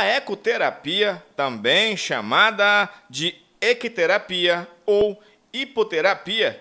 A ecoterapia, também chamada de equiterapia ou hipoterapia,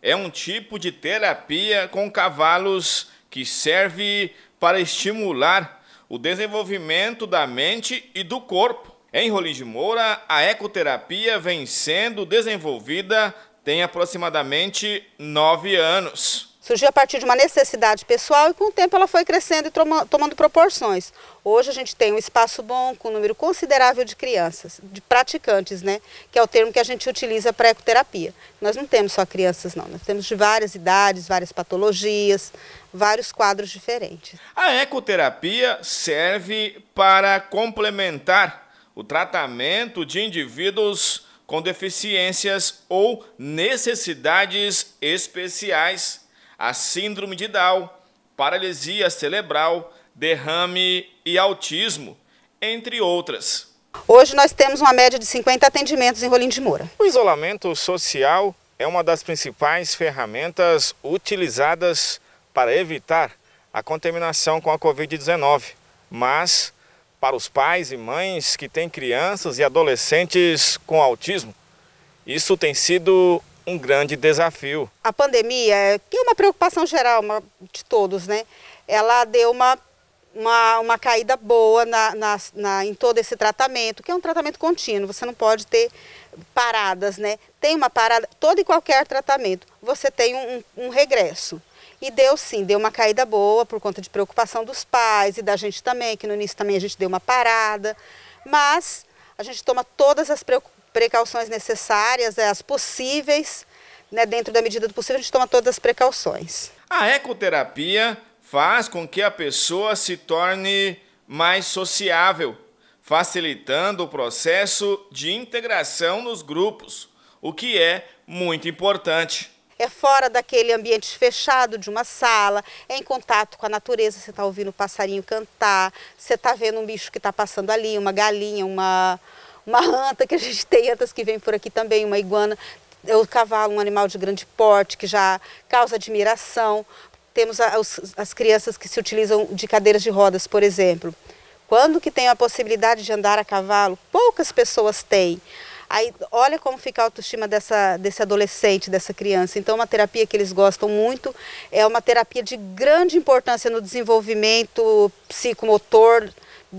é um tipo de terapia com cavalos que serve para estimular o desenvolvimento da mente e do corpo. Em Rolim de Moura, a ecoterapia vem sendo desenvolvida tem aproximadamente nove anos. Surgiu a partir de uma necessidade pessoal e com o tempo ela foi crescendo e tomando proporções. Hoje a gente tem um espaço bom com um número considerável de crianças, de praticantes, né? Que é o termo que a gente utiliza para ecoterapia. Nós não temos só crianças, não. Nós temos de várias idades, várias patologias, vários quadros diferentes. A ecoterapia serve para complementar o tratamento de indivíduos com deficiências ou necessidades especiais a síndrome de Down, paralisia cerebral, derrame e autismo, entre outras. Hoje nós temos uma média de 50 atendimentos em Rolim de Moura. O isolamento social é uma das principais ferramentas utilizadas para evitar a contaminação com a Covid-19. Mas, para os pais e mães que têm crianças e adolescentes com autismo, isso tem sido um grande desafio. A pandemia, que é uma preocupação geral uma, de todos, né? Ela deu uma, uma, uma caída boa na, na, na, em todo esse tratamento, que é um tratamento contínuo, você não pode ter paradas, né? Tem uma parada, todo e qualquer tratamento, você tem um, um regresso. E deu sim, deu uma caída boa por conta de preocupação dos pais e da gente também, que no início também a gente deu uma parada, mas a gente toma todas as precauções necessárias, é, as possíveis, né, dentro da medida do possível, a gente toma todas as precauções. A ecoterapia faz com que a pessoa se torne mais sociável, facilitando o processo de integração nos grupos, o que é muito importante. É fora daquele ambiente fechado de uma sala, é em contato com a natureza, você está ouvindo o passarinho cantar, você está vendo um bicho que está passando ali, uma galinha, uma, uma anta que a gente tem, antas que vêm por aqui também, uma iguana. O cavalo, um animal de grande porte, que já causa admiração. Temos as, as crianças que se utilizam de cadeiras de rodas, por exemplo. Quando que tem a possibilidade de andar a cavalo? Poucas pessoas têm. Aí, olha como fica a autoestima dessa, desse adolescente, dessa criança. Então, uma terapia que eles gostam muito, é uma terapia de grande importância no desenvolvimento psicomotor,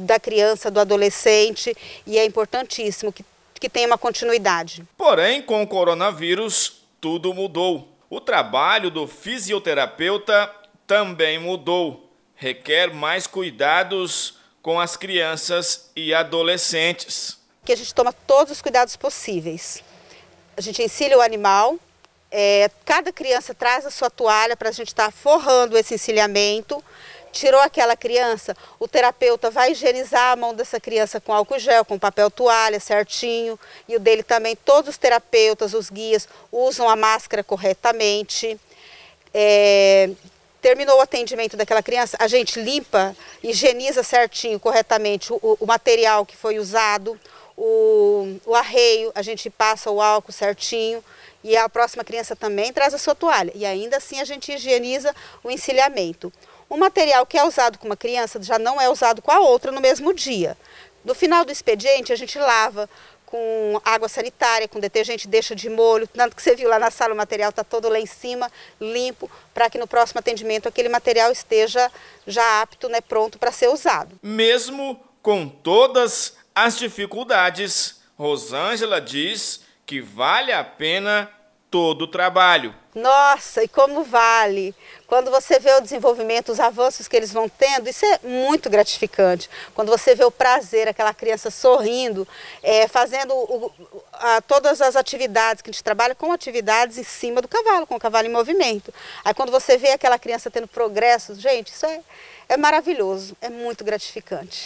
da criança, do adolescente, e é importantíssimo que, que tenha uma continuidade. Porém, com o coronavírus, tudo mudou. O trabalho do fisioterapeuta também mudou. Requer mais cuidados com as crianças e adolescentes. Que a gente toma todos os cuidados possíveis. A gente encilha o animal, é, cada criança traz a sua toalha para a gente estar tá forrando esse encilhamento tirou aquela criança, o terapeuta vai higienizar a mão dessa criança com álcool gel, com papel toalha certinho, e o dele também, todos os terapeutas, os guias, usam a máscara corretamente. É, terminou o atendimento daquela criança, a gente limpa, higieniza certinho, corretamente o, o material que foi usado, o, o arreio, a gente passa o álcool certinho e a próxima criança também traz a sua toalha. E ainda assim a gente higieniza o encilhamento. O material que é usado com uma criança já não é usado com a outra no mesmo dia. No final do expediente, a gente lava com água sanitária, com detergente, deixa de molho, tanto que você viu lá na sala, o material está todo lá em cima, limpo, para que no próximo atendimento aquele material esteja já apto, né, pronto para ser usado. Mesmo com todas as dificuldades, Rosângela diz que vale a pena todo o trabalho. Nossa, e como vale! Quando você vê o desenvolvimento, os avanços que eles vão tendo, isso é muito gratificante. Quando você vê o prazer, aquela criança sorrindo, é, fazendo o, a, todas as atividades que a gente trabalha com atividades em cima do cavalo, com o cavalo em movimento. Aí quando você vê aquela criança tendo progressos, gente, isso é, é maravilhoso, é muito gratificante.